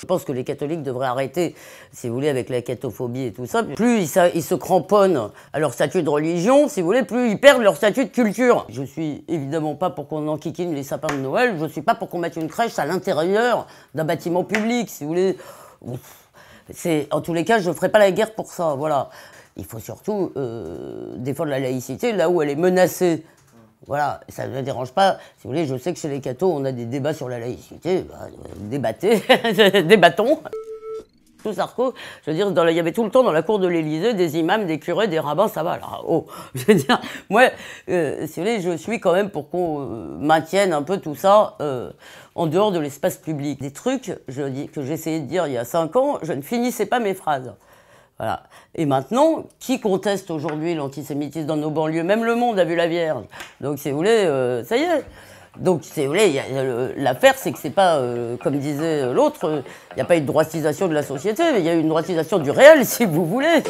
Je pense que les catholiques devraient arrêter, si vous voulez, avec la catophobie et tout ça. Plus ils, se cramponnent à leur statut de religion, si vous voulez, plus ils perdent leur statut de culture. Je suis évidemment pas pour qu'on enquiquine les sapins de Noël, je suis pas pour qu'on mette une crèche à l'intérieur d'un bâtiment public, si vous voulez. C'est, en tous les cas, je ferai pas la guerre pour ça, voilà. Il faut surtout euh, défendre la laïcité là où elle est menacée. Voilà, ça ne me dérange pas. Si vous voulez, je sais que chez les cathos, on a des débats sur la laïcité. Bah, euh, débattez, débattons. Tout Sarko, je veux dire, dans il y avait tout le temps dans la cour de l'Élysée des imams, des curés, des rabbins, ça va. Là, oh, je veux dire, moi, euh, si vous voulez, je suis quand même pour qu'on euh, maintienne un peu tout ça en dehors de l'espace public. Des trucs, je dis que j'essayais de dire il y a cinq ans, je ne finissais pas mes phrases. Et maintenant, qui conteste aujourd'hui l'antisémitisme dans nos banlieues Même le monde a vu la Vierge. Donc, si vous voulez, euh, ça y est. Donc, si vous voulez, l'affaire, c'est que c'est pas, euh, comme disait l'autre, euh, il n'y a pas eu de droitisation de la société, mais il y a eu une droitisation du réel, si vous voulez.